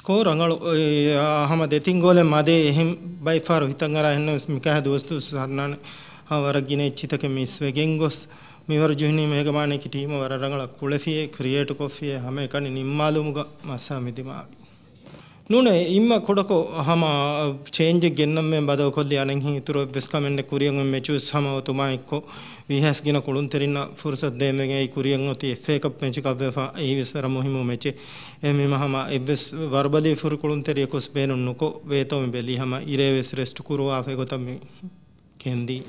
ಸ್ಕೋರಂಗಳು ಅಹಮ ದೆತಿಂಗೋಲೆ ಮದೆ ಎಹಿಂ ಬೈ ಫಾರ್ ಹಿತಂಗರ ಹೆನ್ನ ಮಿಕಹ ದೋಸ್ತು ಸರ್ನಾನ ವರಗಿನ ಇಚ್ಚಿತಕ್ಕೆ ಮಿಸ್ವೆ ಗೆಂಗೊಸ್ ಮಿವರ ಜುಹ್ನಿ ಮೇಘಮಾನೆ ಕಿ ಟೀಮ್ ವರರಂಗಳ ಕುಳಫಿಯೆ ಕ್ರಿಯೇಟ್ ಕೊಫಿಯೆ ಹಮೆ ಕಣಿ ನಿಮ್ಮಾಲುಮುಗ ಮಸಾ ಮಿದಿಮಾವಿ නුනේ ඉම්ම කොඩකො හම චේන්ජ ගෙන්නම් මේ බද කොල්ලි අනෙන් හි තුර වෙස් කමෙන්ඩ කුරියන් මේ චුස් හම තුමා එක්ක විහස් ගින කොළුන් තෙරින්න ෆුර්සත් දෙමෙන් ඒ කුරියන් ඔති එෆ් ඒ කප් මෙච කබ් එෆා ඒ විසර මොහිම මෙච එ මෙම හම එබ්ස් වර්බලි ෆුර් කොළුන් තෙරිය කොස් බේනුන් නුකො වේතොම බෙලි හම ඉරේ වෙස් රෙස්ට් කුරුවා ෆේ ගොතම් කෙන්දී